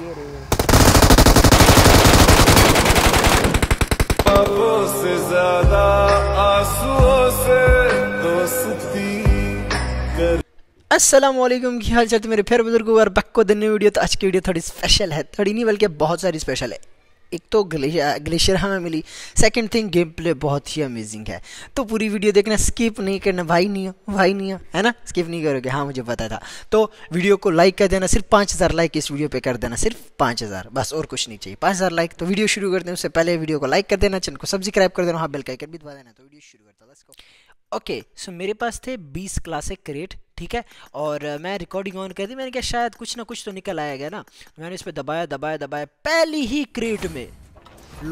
ये से ज्यादा आंसुओं से दोस्ती असलम की हाल चाहते मेरे फिर बुजुर्गों और बक्को दिन वीडियो तो आज की वीडियो थोड़ी स्पेशल है थोड़ी नहीं बल्कि बहुत सारी स्पेशल है एक तो ग्लेशियर हमें मिली सेकंड थिंग गेम प्ले बहुत ही अमेजिंग है तो पूरी वीडियो देखना स्किप नहीं करना भाई नहीं हो भाई नहीं हो है ना स्किप नहीं करोगे हाँ मुझे पता था तो वीडियो को लाइक कर देना सिर्फ पाँच हज़ार लाइक इस वीडियो पे कर देना सिर्फ पाँच हज़ार बस और कुछ नहीं चाहिए पाँच हज़ार लाइक तो वीडियो शुरू कर दें उससे पहले वीडियो को लाइक कर देना चैनल को सब्सक्राइब कर देना हाँ बेल का भी दबा देना तो वीडियो शुरू करता ओके सो मेरे पास थे बीस क्लासें क्रिएट ठीक है और मैं रिकॉर्डिंग ऑन कर दी मैंने कहा शायद कुछ ना कुछ तो निकल आएगा ना मैंने इस पर दबाया दबाया दबाया पहली ही क्रेट में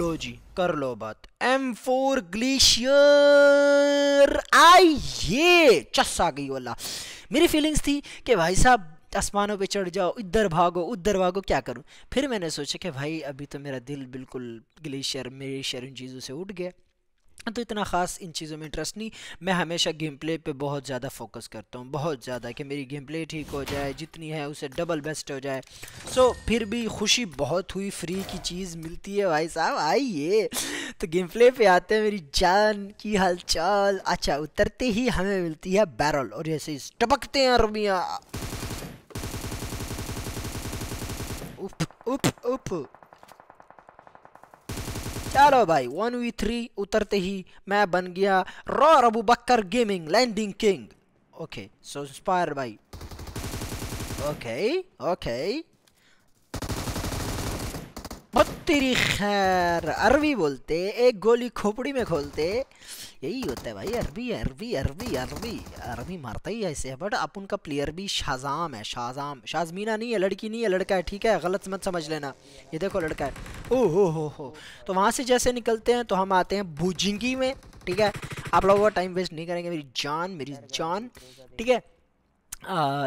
लो जी कर लो बात एम फोर ग्लेशियर आई ये चस आ गई वाला मेरी फीलिंग्स थी कि भाई साहब आसमानों पे चढ़ जाओ इधर भागो उधर भागो क्या करूं फिर मैंने सोचा कि भाई अभी तो मेरा दिल बिल्कुल ग्लेशियर मेरे शर इन चीज़ों से उठ गया तो इतना ख़ास इन चीज़ों में इंटरेस्ट नहीं मैं हमेशा गेम प्ले पर बहुत ज़्यादा फोकस करता हूँ बहुत ज़्यादा कि मेरी गेम प्ले ठीक हो जाए जितनी है उसे डबल बेस्ट हो जाए सो so, फिर भी खुशी बहुत हुई फ्री की चीज़ मिलती है भाई साहब आइए तो गेम प्ले पे आते हैं मेरी जान की हलचल अच्छा उतरते ही हमें मिलती है बैरल और ऐसे ही टपकते हैं अरबियाँ उप उप उप चलो भाई वन वी थ्री उतरते ही मैं बन गया raw Abu Bakar gaming landing king okay so inspire भाई ओके ओके तेरी खैर अरबी बोलते एक गोली खोपड़ी में खोलते यही होता है भाई अरबी अरबी अरबी अरबी अरबी मारता ही ऐसे है बट अपन का प्लेयर भी शाजाम है शाजाम शाजमीना नहीं है लड़की नहीं है लड़का है ठीक है गलत मत समझ लेना ये देखो लड़का है ओ हो हो हो तो वहाँ से जैसे निकलते हैं तो हम आते हैं भुजिंगी में ठीक है आप लोगों का टाइम वेस्ट नहीं करेंगे मेरी जान मेरी जान ठीक है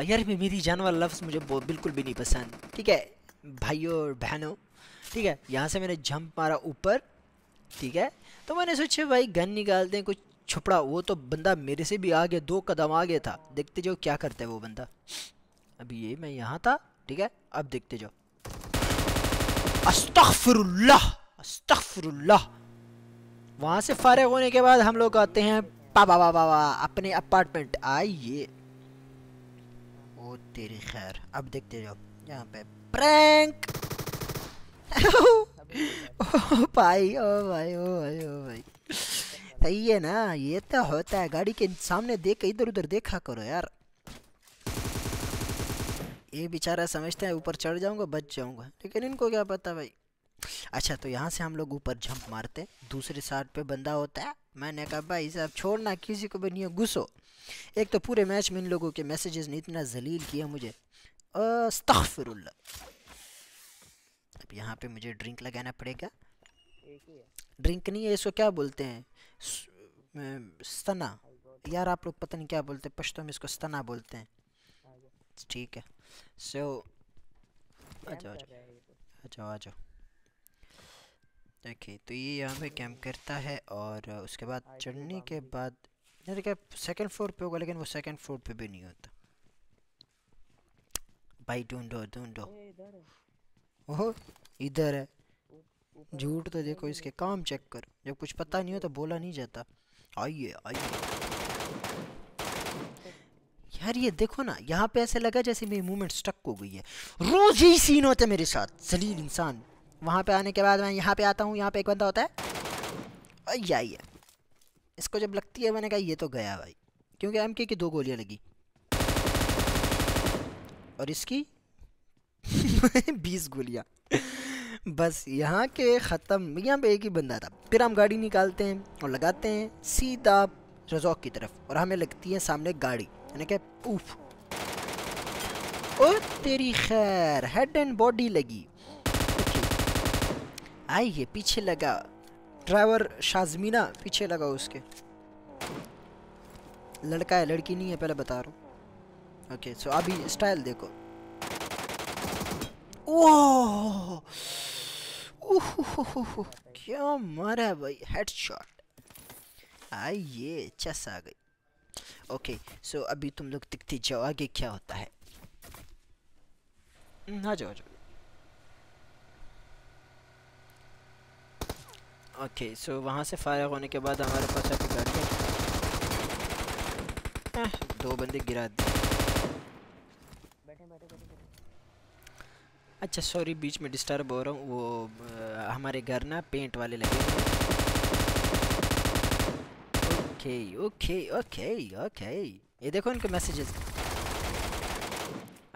यार मेरी जान वाला लफ्ज़ मुझे बिल्कुल भी नहीं पसंद ठीक है भाइयों और बहनों ठीक है यहाँ से मैंने जंप मारा ऊपर ठीक है तो मैंने सोचा भाई गन निकालते हैं कुछ छुपड़ा वो तो बंदा मेरे से भी आ गया दो कदम आ गया था देखते जाओ क्या करता है वो बंदा अभी ये मैं यहाँ था ठीक है अब देखते जाओ अस्तफरुल्लाह अस्तफरुल्लाह वहाँ से फारग होने के बाद हम लोग आते हैं पापा बाबा अपने अपार्टमेंट आइए ओ तेरी खैर अब देखते जाओ यहाँ पे प्रैंक ओ भाई ओ भाई ओ भाई ओ भाई सही है ना ये तो होता है गाड़ी के सामने देख इधर उधर देखा करो यार ये बेचारा समझता है ऊपर चढ़ जाऊंगा बच जाऊंगा लेकिन इनको क्या पता भाई अच्छा तो यहाँ से हम लोग ऊपर जंप मारते दूसरे साइड पे बंदा होता है मैंने कहा भाई साहब छोड़ना किसी को भी नहीं घुसो एक तो पूरे मैच में इन लोगों के मैसेजेस ने इतना जलील किया मुझे अस्तफिरुल्ला अब यहाँ पे मुझे ड्रिंक लगाना पड़ेगा ड्रिंक नहीं है इसको क्या बोलते हैं स्तना यार आप लोग पता नहीं क्या बोलते हैं पश्तो में इसको स्तना बोलते हैं ठीक है सो so, अच्छा अच्छा जाओ आ जाओ देखिए तो ये यहाँ पे कैंप करता है और उसके बाद चढ़ने के बाद देखिए सेकंड फ्लोर पे होगा लेकिन वो सेकंड फ्लोर पे भी नहीं होता भाई ढूंढो ढूंढो ओहो इधर है झूठ तो देखो इसके काम चेक कर जब कुछ पता नहीं हो तो बोला नहीं जाता आइए आइए यार ये देखो ना यहाँ पे ऐसे लगा जैसे मेरी मूवमेंट स्टक हो गई है रोज ही सीन होता है मेरे साथ जलील इंसान वहाँ पे आने के बाद मैं यहाँ पे आता हूँ यहाँ पे एक बंदा होता है आइए आइए इसको जब लगती है मैंने कहा ये तो गया भाई क्योंकि एम की दो गोलियाँ लगी और इसकी बीस गोलियाँ बस यहाँ के ख़त्म यहाँ पे एक ही बंदा था फिर हम गाड़ी निकालते हैं और लगाते हैं सीधा रजौक की तरफ और हमें लगती है सामने गाड़ी यानी कि पूफ और तेरी खैर हेड एंड बॉडी लगी आइए पीछे लगा ड्राइवर शाजमीना पीछे लगा उसके लड़का है लड़की नहीं है पहले बता रहा हूँ ओके सो अभी स्टाइल देखो क्या मारा है भाई हेडशॉट आइए चस आ गई ओके सो अभी तुम लोग दिखते जाओ आगे क्या होता है ना जाओ जाओ ओके सो वहाँ से फायर होने के बाद हमारे पास अभी गाड़ी दो बंदे गिरा दिए बैठे बैठे बैठे अच्छा सॉरी बीच में डिस्टर्ब हो रहा हूँ वो आ, हमारे घर ना पेंट वाले लगे ओके ओके ओके ओके ये देखो इनके मैसेजेस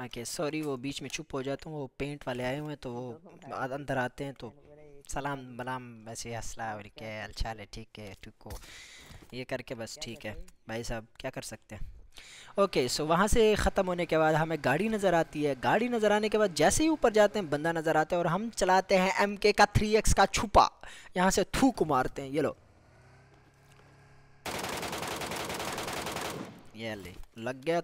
ओके सॉरी वो बीच में चुप हो जाता हूँ वो पेंट वाले आए हुए हैं तो वो अंदर आते हैं तो सलाम बलाम वैसे असलाम के अलचाल है ठीक है ठीक को ये करके बस ठीक है भाई साहब क्या कर सकते हैं ओके okay, सो so वहाँ से ख़त्म होने के बाद हमें गाड़ी नज़र आती है गाड़ी नज़र आने के बाद जैसे ही ऊपर जाते हैं बंदा नज़र आता है और हम चलाते हैं एम के का थ्री एक्स का छुपा यहाँ से थूक मारते हैं ये लो ये ले लग गया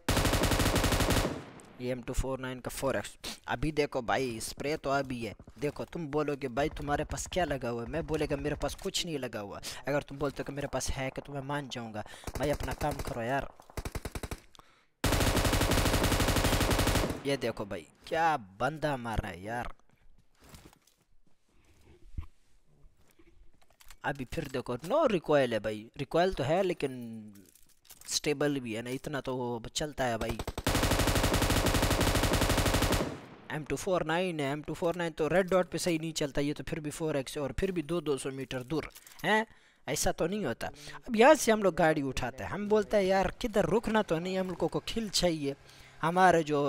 ये एम टू फोर नाइन का फोर एक्स अभी देखो भाई स्प्रे तो अभी है देखो तुम बोलोगे भाई तुम्हारे पास क्या लगा हुआ है मैं बोलेगा मेरे पास कुछ नहीं लगा हुआ अगर तुम बोलते हो कि मेरे पास है कि तुम्हें तो मान जाऊँगा भाई अपना काम करो यार ये देखो भाई क्या बंदा मार रहा है यार अभी फिर देखो नो रिकॉयल है भाई रिकॉयल तो है लेकिन स्टेबल भी है ना इतना तो चलता है भाई एम टू फोर नाइन है एम टू फोर नाइन तो रेड डॉट पे सही नहीं चलता ये तो फिर भी फोर एक्स और फिर भी दो दो सौ मीटर दूर हैं ऐसा तो नहीं होता अब यहाँ से हम लोग गाड़ी उठाते हैं हम बोलते हैं यार किधर रुकना तो नहीं हम लोगों को खिल चाहिए हमारे जो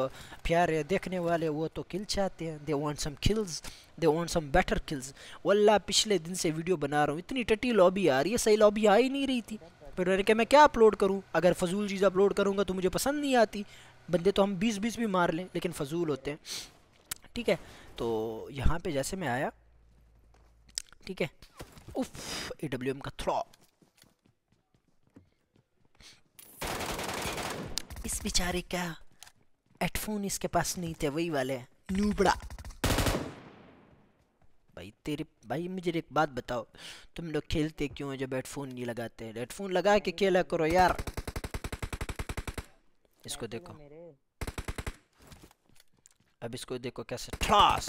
प्यारे देखने वाले वो तो किल चाहते हैं they want some kills they want some better kills वल्ला पिछले दिन से वीडियो बना रहा हूँ इतनी टटी लॉबी आ रही है सही लॉबी आ ही नहीं रही थी फिर मैंने कहा मैं क्या अपलोड करूँ अगर फजूल चीज़ अपलोड करूँगा तो मुझे पसंद नहीं आती बंदे तो हम बीस बीस भी मार लें लेकिन फजूल होते हैं ठीक है तो यहाँ पे जैसे मैं आया ठीक है उफ ए डब्ल्यू एम का थ्रॉ इस बेचारे क्या हेडफोन इसके पास नहीं थे वही वाले नूबड़ा भाई तेरे भाई मुझे एक बात बताओ तुम लोग खेलते क्यों हो जब हेडफोन नहीं लगाते हेडफोन लगा के खेला करो यार इसको देखो अब इसको देखो कैसे ठास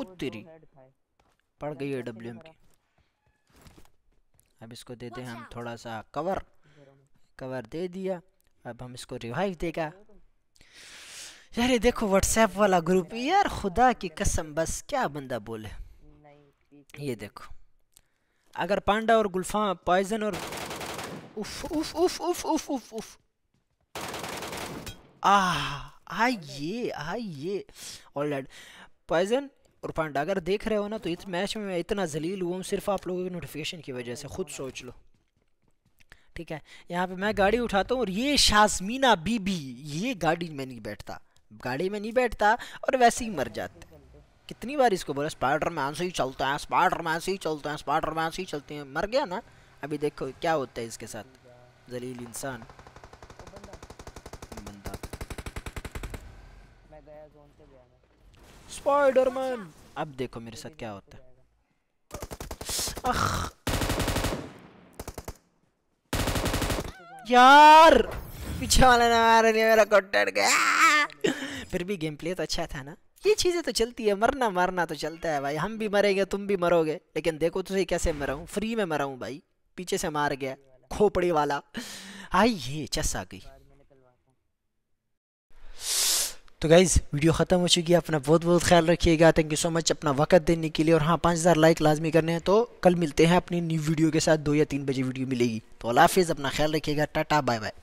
उत्तरी तो पड़ गई है डब्ल्यू की अब इसको दे दे हम थोड़ा सा कवर कवर दे दिया अब हम इसको रिवाइव देगा यार देखो व्हाट्सएप वाला ग्रुप यार खुदा की कसम बस क्या बंदा बोले ये देखो अगर पांडा और गुलफा पॉइजन और उफ उफ उफ उफ उफ उफ उफ आह आइए आइए ऑल पॉइजन और पांडा अगर देख रहे हो ना तो इस मैच में मैं इतना जलील हुआ हूँ सिर्फ आप लोगों के नोटिफिकेशन की वजह से खुद सोच लो ठीक है यहाँ पे मैं गाड़ी उठाता हूँ और ये शाजमीना बीबी ये गाड़ी में नहीं बैठता गाड़ी में नहीं बैठता और वैसे ही मर जाता कितनी बार इसको बोला स्पाइडरमैन से ही चलता है स्पाइडरमैन से ही चलता है स्पाइडरमैन से ही चलते हैं मर गया ना अभी देखो क्या होता है इसके साथ जलील इंसान बंदा स्पाइडरमैन अब देखो मेरे साथ क्या होता है अख यार पीछे वाला ने मारा नहीं मेरा कट गया फिर भी गेम प्ले तो अच्छा था ना ये चीज़ें तो चलती है मरना मारना तो चलता है भाई हम भी मरेंगे तुम भी मरोगे लेकिन देखो तो सही कैसे मरा हूँ फ्री में मरा हूँ भाई पीछे से मार गया खोपड़ी वाला आई ये चस आ गई तो गाइज़ वीडियो ख़त्म हो चुकी है अपना बहुत बहुत ख्याल रखिएगा थैंक यू सो मच अपना वक्त देने के लिए और हाँ पाँच हज़ार लाइक लाजमी करने हैं तो कल मिलते हैं अपनी न्यू वीडियो के साथ दो या तीन बजे वीडियो मिलेगी तो अल्लाह हाफिज़ अपना ख्याल रखिएगा टाटा बाय बाय